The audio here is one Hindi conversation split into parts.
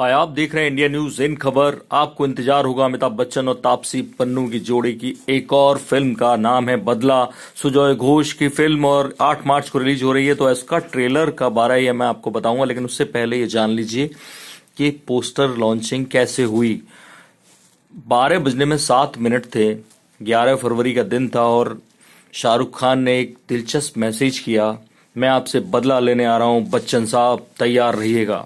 हाय आप देख रहे हैं इंडिया न्यूज इन खबर आपको इंतजार होगा अमिताभ बच्चन और तापसी पन्नू की जोड़ी की एक और फिल्म का नाम है बदला सुजॉय घोष की फिल्म और 8 मार्च को रिलीज हो रही है तो इसका ट्रेलर का बारह ही मैं आपको बताऊंगा लेकिन उससे पहले ये जान लीजिए कि पोस्टर लॉन्चिंग कैसे हुई बारह बजने में सात मिनट थे ग्यारह फरवरी का दिन था और शाहरुख खान ने एक दिलचस्प मैसेज किया मैं आपसे बदला लेने आ रहा हूं बच्चन साहब तैयार रहिएगा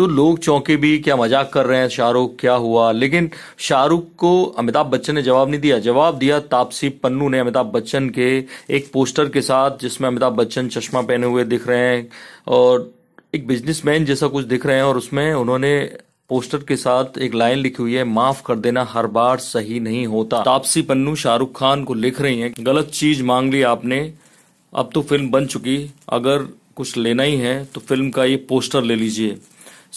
तो लोग चौंके भी क्या मजाक कर रहे हैं शाहरुख क्या हुआ लेकिन शाहरुख को अमिताभ बच्चन ने जवाब नहीं दिया जवाब दिया तापसी पन्नू ने अमिताभ बच्चन के एक पोस्टर के साथ जिसमें अमिताभ बच्चन चश्मा पहने हुए दिख रहे हैं और एक बिजनेसमैन जैसा कुछ दिख रहे हैं और उसमें उन्होंने पोस्टर के साथ एक लाइन लिखी हुई है माफ कर देना हर बार सही नहीं होता तापसी पन्नू शाहरुख खान को लिख रही हैं गलत चीज मांग ली आपने अब तो फिल्म बन चुकी अगर कुछ लेना ही है तो फिल्म का ये पोस्टर ले लीजिए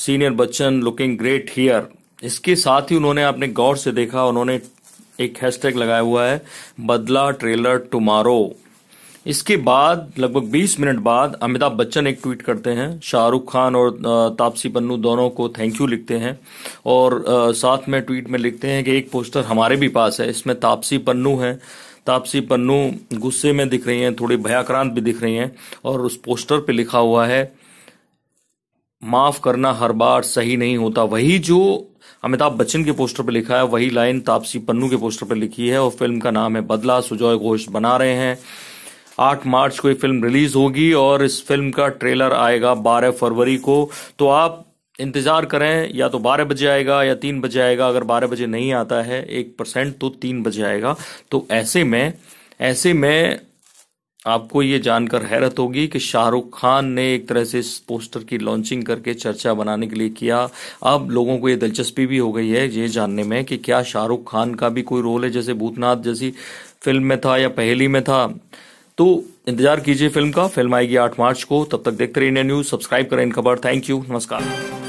senior Bachchan looking great here इसके साथ ही उन्होंने आपने गौर से देखा उन्होंने एक हैशटैग लगाया हुआ है बदला ट्रेलर टुमारो इसके बाद लगभग 20 मिनट बाद अमिताभ बच्चन एक ट्वीट करते हैं शाहरुख खान और तापसी पन्नू दोनों को थैंक यू लिखते हैं और साथ में ट्वीट में लिखते हैं कि एक पोस्टर हमारे भी पास है इसमें तापसी पन्नू है तापसी पन्नू गुस्से में दिख रही हैं थोड़ी भयाक्रांत भी दिख रही हैं और उस पोस्टर पे लिखा हुआ है माफ करना हर बार सही नहीं होता वही जो अमिताभ बच्चन के पोस्टर पर लिखा है वही लाइन तापसी पन्नू के पोस्टर पर लिखी है और फिल्म का नाम है बदला सुजॉय घोष बना रहे हैं आठ मार्च को ये फिल्म रिलीज होगी और इस फिल्म का ट्रेलर आएगा बारह फरवरी को तो आप इंतजार करें या तो बारह बजे आएगा या तीन बजे आएगा अगर बारह बजे नहीं आता है एक परसेंट तो तीन बजे आएगा तो ऐसे में ऐसे में आपको ये जानकर हैरत होगी कि शाहरुख खान ने एक तरह से इस पोस्टर की लॉन्चिंग करके चर्चा बनाने के लिए किया अब लोगों को ये दिलचस्पी भी हो गई है ये जानने में कि क्या शाहरुख खान का भी कोई रोल है जैसे भूतनाथ जैसी फिल्म में था या पहली में था तो इंतजार कीजिए फिल्म का फिल्म आएगी आठ मार्च को तब तक देखते रहिए इंडिया न्यूज सब्सक्राइब करें इन खबर थैंक यू नमस्कार